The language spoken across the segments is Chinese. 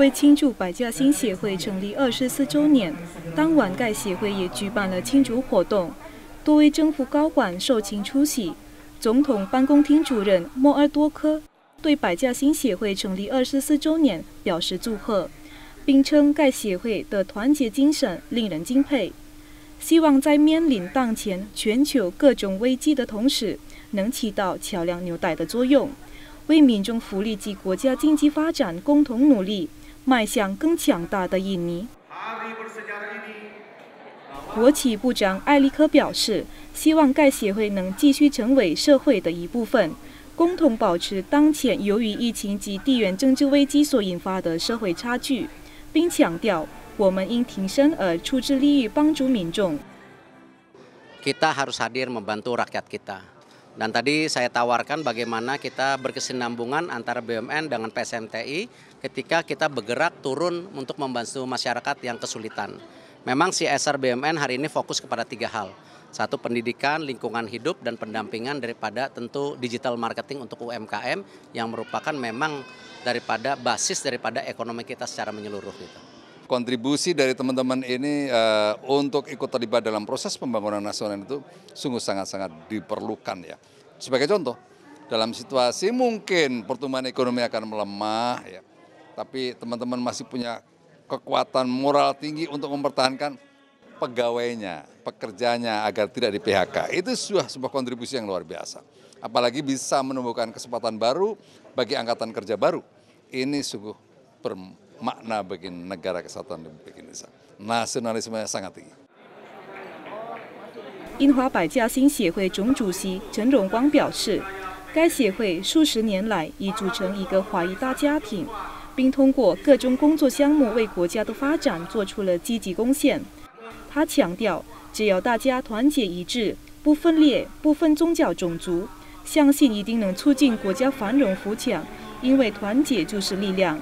为庆祝百家新协会成立二十四周年，当晚该协会也举办了庆祝活动，多位政府高管受请出席。总统办公厅主任莫尔多科对百家新协会成立二十四周年表示祝贺，并称该协会的团结精神令人敬佩，希望在面临当前全球各种危机的同时，能起到桥梁纽带的作用，为民众福利及国家经济发展共同努力。迈向更强大的印尼。国企部长艾利科表示，希望该协会能继续成为社会的一部分，共同保持当前由于疫情及地缘政治危机所引发的社会差距，并强调我们应挺身而出，致力于帮助民众。kita harus hadir membantu rakyat kita. Dan tadi saya tawarkan bagaimana kita berkesinambungan antara BUMN dengan PSMTI ketika kita bergerak turun untuk membantu masyarakat yang kesulitan. Memang CSR BUMN hari ini fokus kepada tiga hal. Satu pendidikan, lingkungan hidup, dan pendampingan daripada tentu digital marketing untuk UMKM yang merupakan memang daripada basis daripada ekonomi kita secara menyeluruh gitu kontribusi dari teman-teman ini uh, untuk ikut terlibat dalam proses pembangunan nasional itu sungguh sangat-sangat diperlukan ya. Sebagai contoh, dalam situasi mungkin pertumbuhan ekonomi akan melemah ya. Tapi teman-teman masih punya kekuatan moral tinggi untuk mempertahankan pegawainya, pekerjanya agar tidak di PHK. Itu sudah sebuah kontribusi yang luar biasa. Apalagi bisa menemukan kesempatan baru bagi angkatan kerja baru. Ini sungguh 英华百家兴协会总主席陈荣光表示，该协会数十年来已组成一个华裔大家庭，并通过各种工作项目为国家的发展做出了积极贡献。他强调，只要大家团结一致，不分裂、不分宗教、种族，相信一定能促进国家繁荣富强，因为团结就是力量。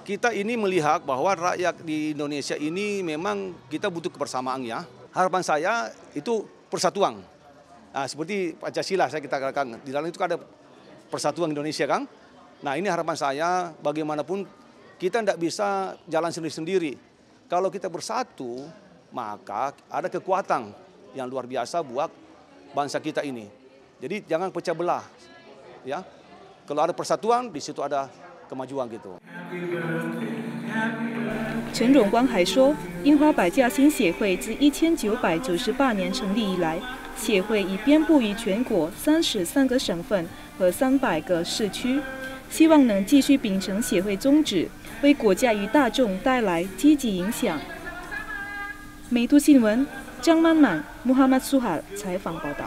kita ini melihat bahwa rakyat di Indonesia ini memang kita butuh kebersamaan ya. Harapan saya itu persatuan. Nah, seperti Pancasila saya kita katakan, di dalam itu kan ada persatuan Indonesia kan. Nah ini harapan saya bagaimanapun kita tidak bisa jalan sendiri-sendiri. Kalau kita bersatu maka ada kekuatan yang luar biasa buat bangsa kita ini. Jadi jangan pecah belah. Ya, kalau ada persatuan di situ ada 陈荣光还说，樱花百家心协会自一千九百九十八年成立以来，协会已遍布于全国三十三个省份和三百个市区，希望能继续秉承协会宗旨，为国家与大众带来积极影响。美图新闻张曼曼、穆哈马苏哈采访报道。